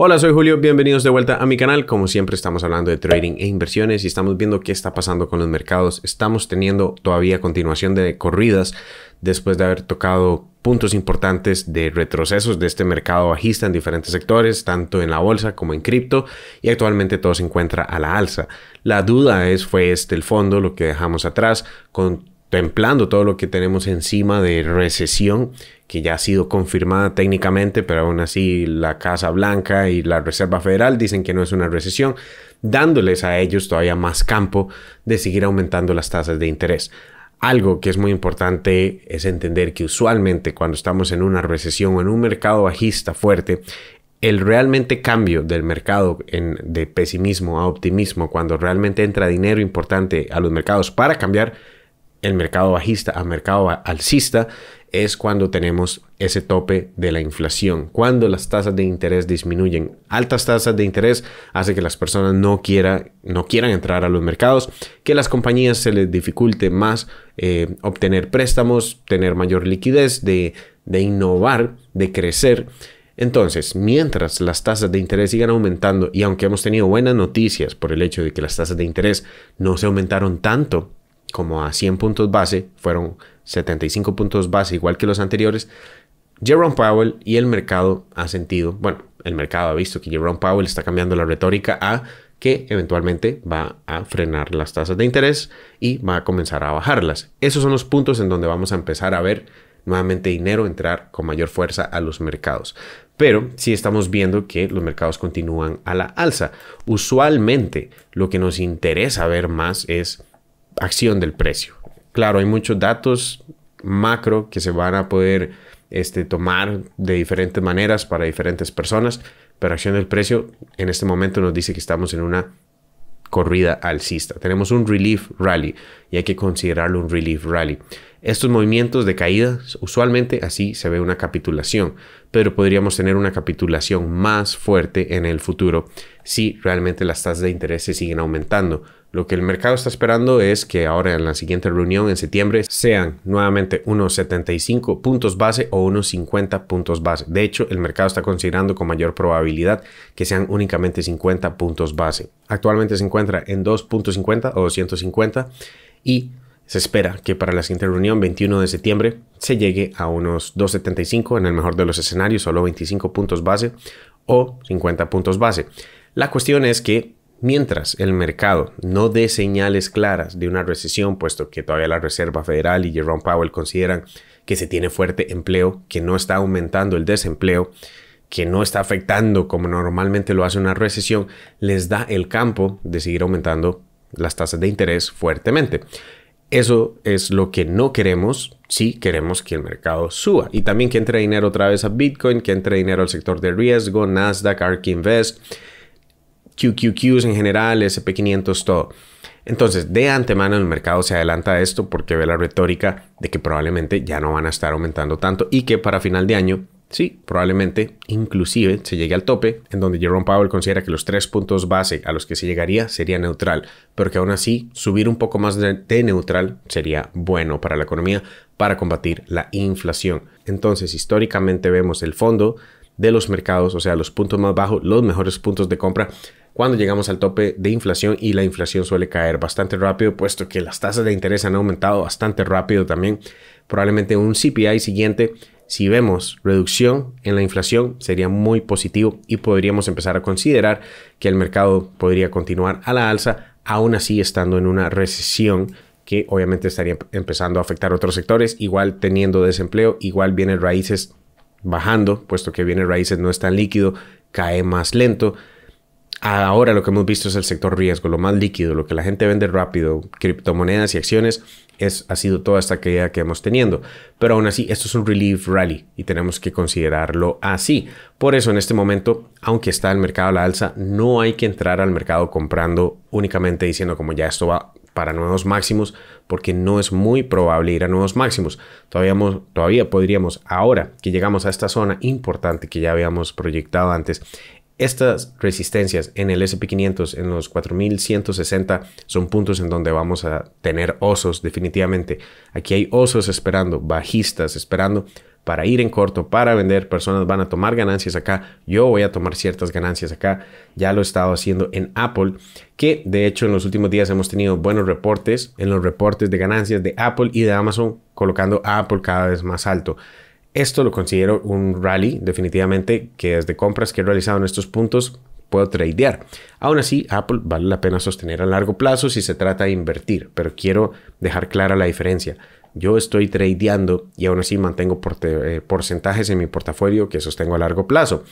Hola, soy Julio, bienvenidos de vuelta a mi canal. Como siempre estamos hablando de trading e inversiones y estamos viendo qué está pasando con los mercados. Estamos teniendo todavía continuación de corridas después de haber tocado puntos importantes de retrocesos de este mercado bajista en diferentes sectores, tanto en la bolsa como en cripto, y actualmente todo se encuentra a la alza. La duda es, fue este el fondo, lo que dejamos atrás, con templando todo lo que tenemos encima de recesión que ya ha sido confirmada técnicamente, pero aún así la Casa Blanca y la Reserva Federal dicen que no es una recesión, dándoles a ellos todavía más campo de seguir aumentando las tasas de interés. Algo que es muy importante es entender que usualmente cuando estamos en una recesión o en un mercado bajista fuerte, el realmente cambio del mercado de pesimismo a optimismo, cuando realmente entra dinero importante a los mercados para cambiar, el mercado bajista a mercado alcista es cuando tenemos ese tope de la inflación, cuando las tasas de interés disminuyen. Altas tasas de interés hace que las personas no, quiera, no quieran entrar a los mercados, que las compañías se les dificulte más eh, obtener préstamos, tener mayor liquidez, de, de innovar, de crecer. Entonces, mientras las tasas de interés sigan aumentando y aunque hemos tenido buenas noticias por el hecho de que las tasas de interés no se aumentaron tanto como a 100 puntos base, fueron 75 puntos base igual que los anteriores, Jerome Powell y el mercado ha sentido, bueno, el mercado ha visto que Jerome Powell está cambiando la retórica a que eventualmente va a frenar las tasas de interés y va a comenzar a bajarlas. Esos son los puntos en donde vamos a empezar a ver nuevamente dinero entrar con mayor fuerza a los mercados. Pero si estamos viendo que los mercados continúan a la alza. Usualmente lo que nos interesa ver más es acción del precio. Claro, hay muchos datos macro que se van a poder este, tomar de diferentes maneras para diferentes personas, pero acción del precio en este momento nos dice que estamos en una corrida alcista. Tenemos un relief rally y hay que considerarlo un relief rally. Estos movimientos de caída, usualmente así se ve una capitulación, pero podríamos tener una capitulación más fuerte en el futuro si realmente las tasas de interés se siguen aumentando. Lo que el mercado está esperando es que ahora en la siguiente reunión en septiembre sean nuevamente unos 75 puntos base o unos 50 puntos base. De hecho, el mercado está considerando con mayor probabilidad que sean únicamente 50 puntos base. Actualmente se encuentra en 2.50 o 250 y se espera que para la siguiente reunión, 21 de septiembre, se llegue a unos 2.75 en el mejor de los escenarios, solo 25 puntos base o 50 puntos base. La cuestión es que Mientras el mercado no dé señales claras de una recesión, puesto que todavía la Reserva Federal y Jerome Powell consideran que se tiene fuerte empleo, que no está aumentando el desempleo, que no está afectando como normalmente lo hace una recesión, les da el campo de seguir aumentando las tasas de interés fuertemente. Eso es lo que no queremos si queremos que el mercado suba. Y también que entre dinero otra vez a Bitcoin, que entre dinero al sector de riesgo, Nasdaq, ARK Invest QQQs en general, SP500, todo. Entonces, de antemano el mercado se adelanta a esto porque ve la retórica de que probablemente ya no van a estar aumentando tanto y que para final de año, sí, probablemente inclusive se llegue al tope en donde Jerome Powell considera que los tres puntos base a los que se llegaría sería neutral, pero que aún así subir un poco más de, de neutral sería bueno para la economía para combatir la inflación. Entonces, históricamente vemos el fondo de los mercados, o sea, los puntos más bajos, los mejores puntos de compra cuando llegamos al tope de inflación y la inflación suele caer bastante rápido, puesto que las tasas de interés han aumentado bastante rápido también. Probablemente un CPI siguiente, si vemos reducción en la inflación, sería muy positivo y podríamos empezar a considerar que el mercado podría continuar a la alza, aún así estando en una recesión que obviamente estaría empezando a afectar otros sectores, igual teniendo desempleo, igual viene raíces bajando, puesto que viene raíces no es tan líquido, cae más lento. Ahora lo que hemos visto es el sector riesgo, lo más líquido, lo que la gente vende rápido, criptomonedas y acciones, es, ha sido toda esta caída que hemos teniendo. Pero aún así, esto es un relief rally y tenemos que considerarlo así. Por eso en este momento, aunque está el mercado a la alza, no hay que entrar al mercado comprando únicamente diciendo como ya esto va para nuevos máximos, porque no es muy probable ir a nuevos máximos. Todavía, todavía podríamos, ahora que llegamos a esta zona importante que ya habíamos proyectado antes, estas resistencias en el SP500, en los 4160, son puntos en donde vamos a tener osos definitivamente. Aquí hay osos esperando, bajistas esperando para ir en corto, para vender. Personas van a tomar ganancias acá. Yo voy a tomar ciertas ganancias acá. Ya lo he estado haciendo en Apple, que de hecho en los últimos días hemos tenido buenos reportes en los reportes de ganancias de Apple y de Amazon, colocando a Apple cada vez más alto. Esto lo considero un rally, definitivamente, que desde compras que he realizado en estos puntos puedo tradear. Aún así, Apple vale la pena sostener a largo plazo si se trata de invertir, pero quiero dejar clara la diferencia. Yo estoy tradeando y aún así mantengo eh, porcentajes en mi portafolio que sostengo a largo plazo,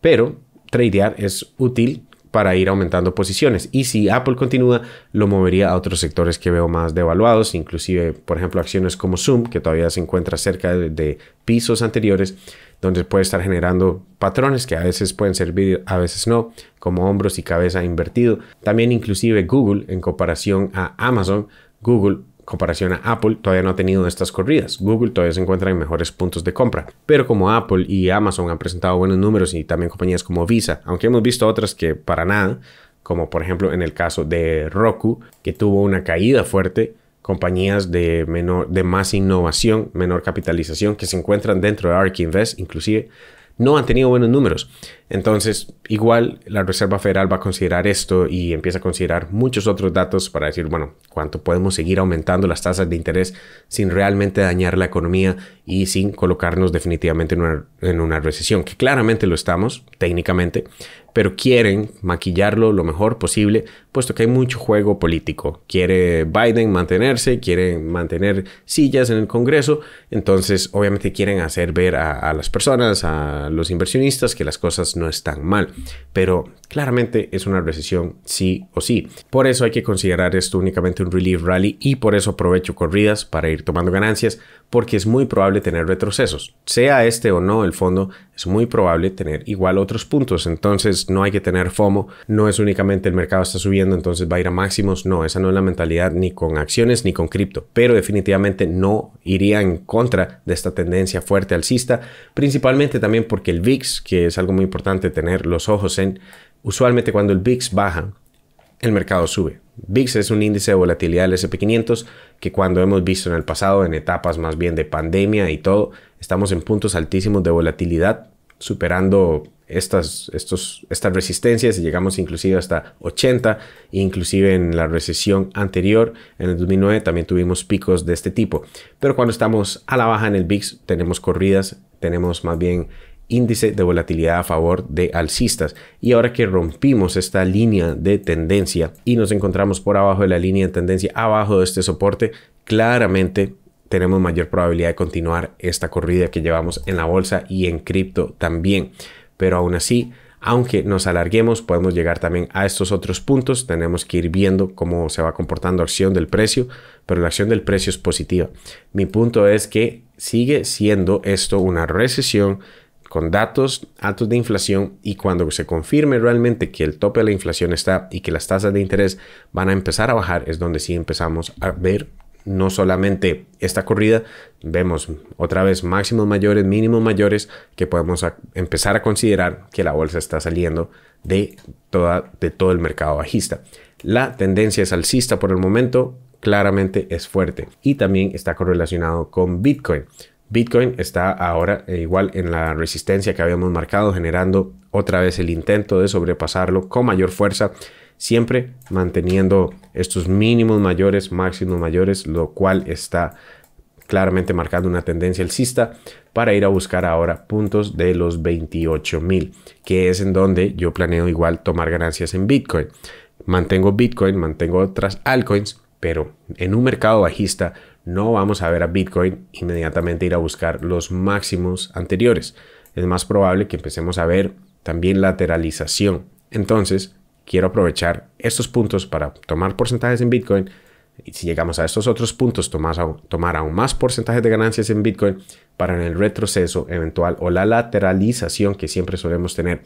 pero tradear es útil para ir aumentando posiciones. Y si Apple continúa, lo movería a otros sectores que veo más devaluados, inclusive, por ejemplo, acciones como Zoom, que todavía se encuentra cerca de, pisos anteriores, donde puede estar generando patrones que a veces pueden servir, a veces no, como hombros y cabeza invertido. También inclusive Google, en comparación a Amazon, Google comparación a Apple, todavía no ha tenido estas corridas. Google todavía se encuentra en mejores puntos de compra. Pero como Apple y Amazon han presentado buenos números y también compañías como Visa, aunque hemos visto otras que para nada, como por ejemplo en el caso de Roku, que tuvo una caída fuerte, compañías de, menor, de más innovación, menor capitalización, que se encuentran dentro de ARK Invest inclusive, no han tenido buenos números. Entonces, igual la Reserva Federal va a considerar esto y empieza a considerar muchos otros datos para decir, bueno, cuánto podemos seguir aumentando las tasas de interés sin realmente dañar la economía y sin colocarnos definitivamente en una, en una recesión, que claramente lo estamos técnicamente, pero quieren maquillarlo lo mejor posible, puesto que hay mucho juego político. Quiere Biden mantenerse, quiere mantener sillas en el Congreso, entonces obviamente quieren hacer ver a, a las personas, a los inversionistas, que las cosas no no es tan mal, pero claramente es una recesión sí o sí. Por eso hay que considerar esto únicamente un relief rally y por eso aprovecho corridas para ir tomando ganancias porque es muy probable tener retrocesos. Sea este o no el fondo, es muy probable tener igual otros puntos, entonces no hay que tener FOMO, no es únicamente el mercado está subiendo, entonces va a ir a máximos, no, esa no es la mentalidad ni con acciones ni con cripto, pero definitivamente no iría en contra de esta tendencia fuerte alcista, principalmente también porque el VIX, que es algo muy importante, tener los ojos en, usualmente cuando el VIX baja, el mercado sube. VIX es un índice de volatilidad del SP500 que cuando hemos visto en el pasado, en etapas más bien de pandemia y todo, estamos en puntos altísimos de volatilidad, superando estas, estos, estas resistencias y llegamos inclusive hasta 80, inclusive en la recesión anterior, en el 2009 también tuvimos picos de este tipo. Pero cuando estamos a la baja en el VIX tenemos corridas, tenemos más bien índice de volatilidad a favor de alcistas. Y ahora que rompimos esta línea de tendencia y nos encontramos por abajo de la línea de tendencia, abajo de este soporte, claramente tenemos mayor probabilidad de continuar esta corrida que llevamos en la bolsa y en cripto también. Pero aún así, aunque nos alarguemos, podemos llegar también a estos otros puntos. Tenemos que ir viendo cómo se va comportando la acción del precio, pero la acción del precio es positiva. Mi punto es que sigue siendo esto una recesión con datos altos de inflación y cuando se confirme realmente que el tope de la inflación está y que las tasas de interés van a empezar a bajar, es donde sí empezamos a ver no solamente esta corrida, vemos otra vez máximos mayores, mínimos mayores, que podemos empezar a considerar que la bolsa está saliendo de, toda, de todo el mercado bajista. La tendencia es alcista por el momento, claramente es fuerte y también está correlacionado con Bitcoin. Bitcoin está ahora eh, igual en la resistencia que habíamos marcado, generando otra vez el intento de sobrepasarlo con mayor fuerza, siempre manteniendo estos mínimos mayores, máximos mayores, lo cual está claramente marcando una tendencia alcista para ir a buscar ahora puntos de los 28 mil, que es en donde yo planeo igual tomar ganancias en Bitcoin. Mantengo Bitcoin, mantengo otras altcoins, pero en un mercado bajista no vamos a ver a Bitcoin inmediatamente ir a buscar los máximos anteriores. Es más probable que empecemos a ver también lateralización. Entonces, quiero aprovechar estos puntos para tomar porcentajes en Bitcoin. Y si llegamos a estos otros puntos, tomar aún, tomar aún más porcentajes de ganancias en Bitcoin para en el retroceso eventual o la lateralización que siempre solemos tener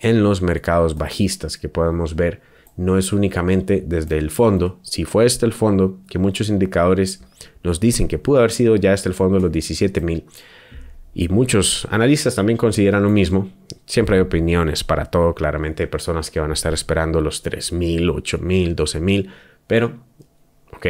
en los mercados bajistas que podemos ver no es únicamente desde el fondo, si fue este el fondo, que muchos indicadores nos dicen que pudo haber sido ya este el fondo los 17 mil, y muchos analistas también consideran lo mismo, siempre hay opiniones para todo, claramente hay personas que van a estar esperando los 3 mil, 8 mil, 12 mil, pero, ok,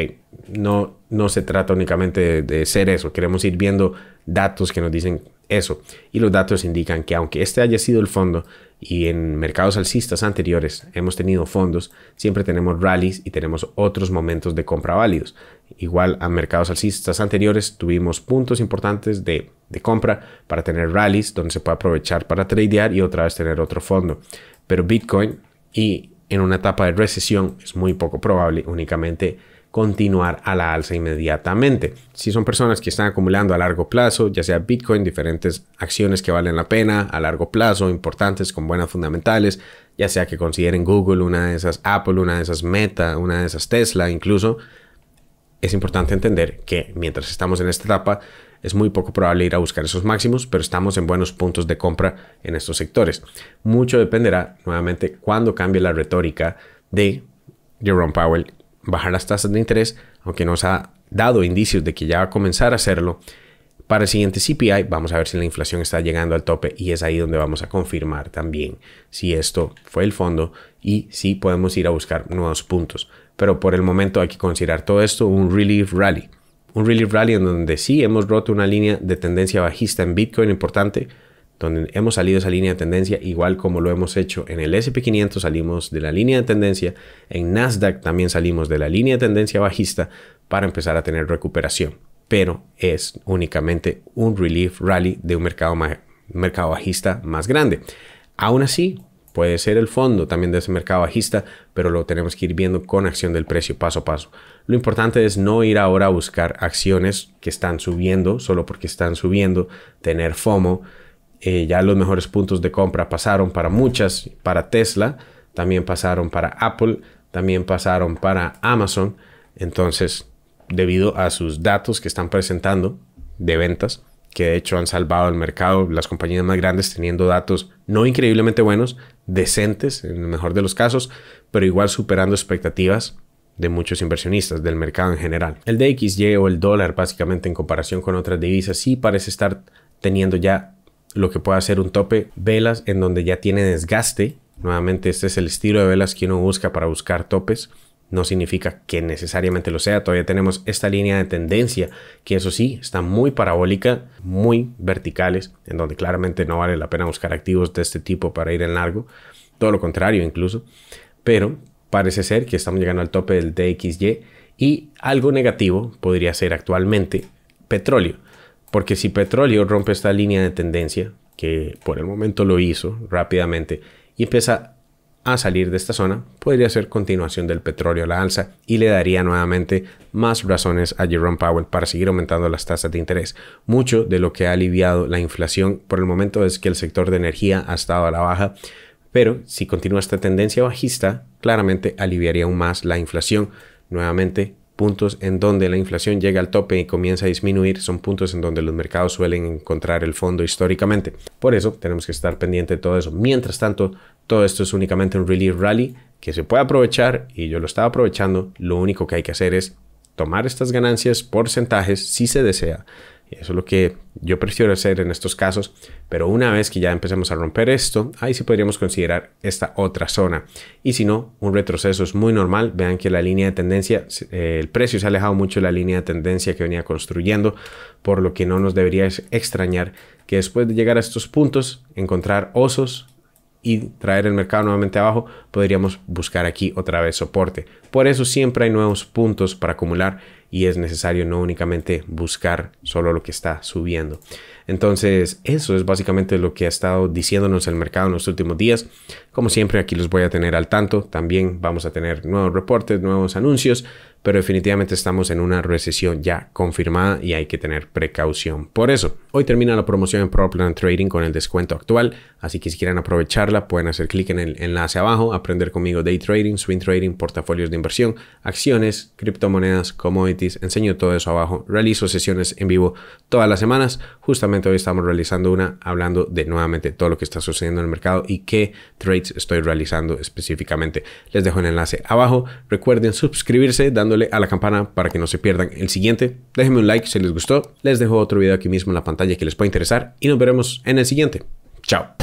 no, no se trata únicamente de, de ser eso, queremos ir viendo datos que nos dicen eso. Y los datos indican que aunque este haya sido el fondo y en mercados alcistas anteriores hemos tenido fondos, siempre tenemos rallies y tenemos otros momentos de compra válidos. Igual a mercados alcistas anteriores tuvimos puntos importantes de, compra para tener rallies donde se puede aprovechar para tradear y otra vez tener otro fondo. Pero Bitcoin y en una etapa de recesión es muy poco probable, únicamente continuar a la alza inmediatamente. Si son personas que están acumulando a largo plazo, ya sea Bitcoin, diferentes acciones que valen la pena a largo plazo, importantes, con buenas fundamentales, ya sea que consideren Google una de esas, Apple una de esas, Meta, una de esas Tesla incluso, es importante entender que mientras estamos en esta etapa, es muy poco probable ir a buscar esos máximos, pero estamos en buenos puntos de compra en estos sectores. Mucho dependerá, nuevamente, cuando cambie la retórica de Jerome Powell bajar las tasas de interés, aunque nos ha dado indicios de que ya va a comenzar a hacerlo. Para el siguiente CPI vamos a ver si la inflación está llegando al tope y es ahí donde vamos a confirmar también si esto fue el fondo y si podemos ir a buscar nuevos puntos. Pero por el momento hay que considerar todo esto un relief rally. Un relief rally en donde sí hemos roto una línea de tendencia bajista en Bitcoin importante, donde hemos salido esa línea de tendencia, igual como lo hemos hecho en el SP500, salimos de la línea de tendencia, en Nasdaq también salimos de la línea de tendencia bajista para empezar a tener recuperación, pero es únicamente un relief rally de un mercado, mercado bajista más grande. Aún así, puede ser el fondo también de ese mercado bajista, pero lo tenemos que ir viendo con acción del precio paso a paso. Lo importante es no ir ahora a buscar acciones que están subiendo solo porque están subiendo, tener FOMO, eh, ya los mejores puntos de compra pasaron para muchas, para Tesla, también pasaron para Apple, también pasaron para Amazon. Entonces, debido a sus datos que están presentando de ventas, que de hecho han salvado el mercado, las compañías más grandes teniendo datos no increíblemente buenos, decentes en el mejor de los casos, pero igual superando expectativas de muchos inversionistas, del mercado en general. El DXY o el dólar básicamente en comparación con otras divisas sí parece estar teniendo ya lo que puede hacer un tope. Velas en donde ya tiene desgaste. Nuevamente, este es el estilo de velas que uno busca para buscar topes. No significa que necesariamente lo sea. Todavía tenemos esta línea de tendencia, que eso sí, está muy parabólica, muy verticales, en donde claramente no vale la pena buscar activos de este tipo para ir en largo. Todo lo contrario, incluso. Pero parece ser que estamos llegando al tope del DXY y algo negativo podría ser actualmente petróleo. Porque si petróleo rompe esta línea de tendencia, que por el momento lo hizo rápidamente, y empieza a salir de esta zona, podría ser continuación del petróleo a la alza y le daría nuevamente más razones a Jerome Powell para seguir aumentando las tasas de interés. Mucho de lo que ha aliviado la inflación por el momento es que el sector de energía ha estado a la baja, pero si continúa esta tendencia bajista, claramente aliviaría aún más la inflación. Nuevamente, puntos en donde la inflación llega al tope y comienza a disminuir son puntos en donde los mercados suelen encontrar el fondo históricamente. Por eso tenemos que estar pendiente de todo eso. Mientras tanto, todo esto es únicamente un relief rally que se puede aprovechar y yo lo estaba aprovechando. Lo único que hay que hacer es tomar estas ganancias porcentajes si se desea eso es lo que yo prefiero hacer en estos casos, pero una vez que ya empecemos a romper esto, ahí sí podríamos considerar esta otra zona. Y si no, un retroceso es muy normal. Vean que la línea de tendencia, eh, el precio se ha alejado mucho de la línea de tendencia que venía construyendo, por lo que no nos debería extrañar que después de llegar a estos puntos, encontrar osos y traer el mercado nuevamente abajo podríamos buscar aquí otra vez soporte. Por eso siempre hay nuevos puntos para acumular y es necesario no únicamente buscar solo lo que está subiendo. Entonces, eso es básicamente lo que ha estado diciéndonos el mercado en los últimos días. Como siempre, aquí los voy a tener al tanto. También vamos a tener nuevos reportes, nuevos anuncios, pero definitivamente estamos en una recesión ya confirmada y hay que tener precaución. Por eso, hoy termina la promoción en Pro Plan Trading con el descuento actual, así que si quieren aprovecharla, pueden hacer clic en el enlace abajo, aprender conmigo day trading, swing trading, portafolios de inversión, acciones, criptomonedas, commodities, enseño todo eso abajo. Realizo sesiones en vivo todas las semanas. Justamente hoy estamos realizando una hablando de nuevamente todo lo que está sucediendo en el mercado y qué trades estoy realizando específicamente. Les dejo el enlace abajo. Recuerden suscribirse dándole a la campana para que no se pierdan el siguiente. Déjenme un like si les gustó. Les dejo otro video aquí mismo en la pantalla que les puede interesar y nos veremos en el siguiente. Chao.